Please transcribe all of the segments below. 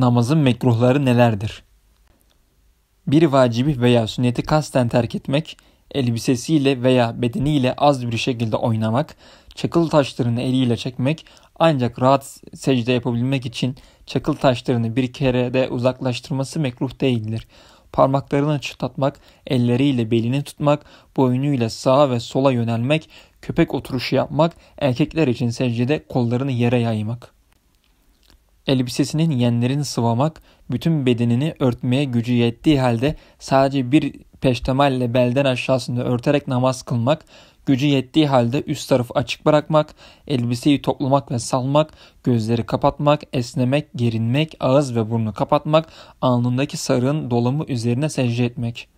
namazın mekruhları nelerdir? Bir vacibi veya sünneti kasten terk etmek, elbisesiyle veya bedeniyle az bir şekilde oynamak, çakıl taşlarını eliyle çekmek, ancak rahat secde yapabilmek için çakıl taşlarını bir kere de uzaklaştırması mekruh değildir. Parmaklarını çıtlatmak, elleriyle belini tutmak, boynuyla sağa ve sola yönelmek, köpek oturuşu yapmak, erkekler için secdede kollarını yere yaymak.'' Elbisesinin yenlerini sıvamak, bütün bedenini örtmeye gücü yettiği halde sadece bir peştemalle belden aşağısını örterek namaz kılmak, gücü yettiği halde üst tarafı açık bırakmak, elbiseyi toplamak ve salmak, gözleri kapatmak, esnemek, gerinmek, ağız ve burnu kapatmak, alnındaki sarığın dolamı üzerine secde etmek.''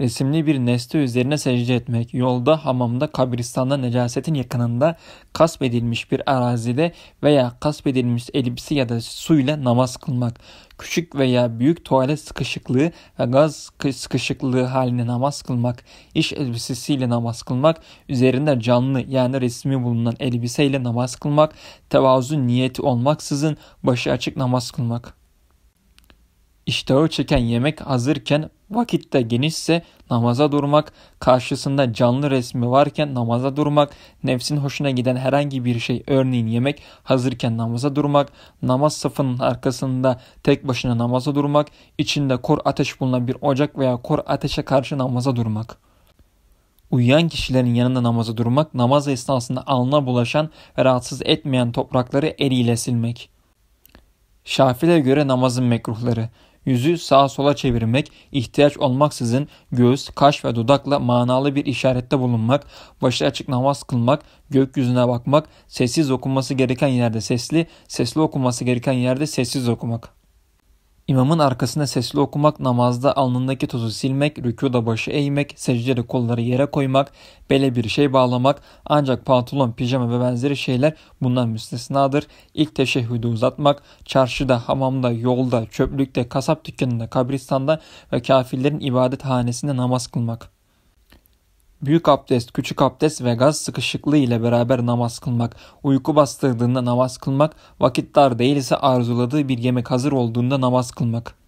resimli bir nesne üzerine secde etmek, yolda, hamamda, kabristanda, necasetin yakınında, kasbedilmiş bir arazide veya kasbedilmiş elbise ya da suyla namaz kılmak, küçük veya büyük tuvalet sıkışıklığı ve gaz sıkışıklığı haline namaz kılmak, iş elbisesiyle namaz kılmak, üzerinde canlı yani resmi bulunan elbiseyle namaz kılmak, tevazu niyeti olmaksızın başı açık namaz kılmak. İştahı çeken yemek hazırken vakitte genişse namaza durmak, karşısında canlı resmi varken namaza durmak, nefsin hoşuna giden herhangi bir şey örneğin yemek hazırken namaza durmak, namaz safının arkasında tek başına namaza durmak, içinde kor ateş bulunan bir ocak veya kor ateşe karşı namaza durmak. Uyuyan kişilerin yanında namaza durmak, namaz esnasında alnına bulaşan ve rahatsız etmeyen toprakları eliyle silmek. Şafilere göre namazın mekruhları yüzü sağa sola çevirmek, ihtiyaç olmaksızın göğüs, kaş ve dudakla manalı bir işarette bulunmak, başı açık namaz kılmak, gökyüzüne bakmak, sessiz okunması gereken yerde sesli, sesli okunması gereken yerde sessiz okumak. İmamın arkasına sesli okumak, namazda alnındaki tozu silmek, rükuda başı eğmek, secdede kolları yere koymak, bele bir şey bağlamak ancak pantolon, pijama ve benzeri şeyler bundan müstesnadır. İlk teşehhüdü uzatmak, çarşıda, hamamda, yolda, çöplükte, kasap dükkanında, kabristanda ve kafirlerin ibadet ibadethanesinde namaz kılmak.'' büyük abdest, küçük abdest ve gaz sıkışıklığı ile beraber namaz kılmak, uyku bastırdığında namaz kılmak, vakit dar değilse arzuladığı bir yemek hazır olduğunda namaz kılmak.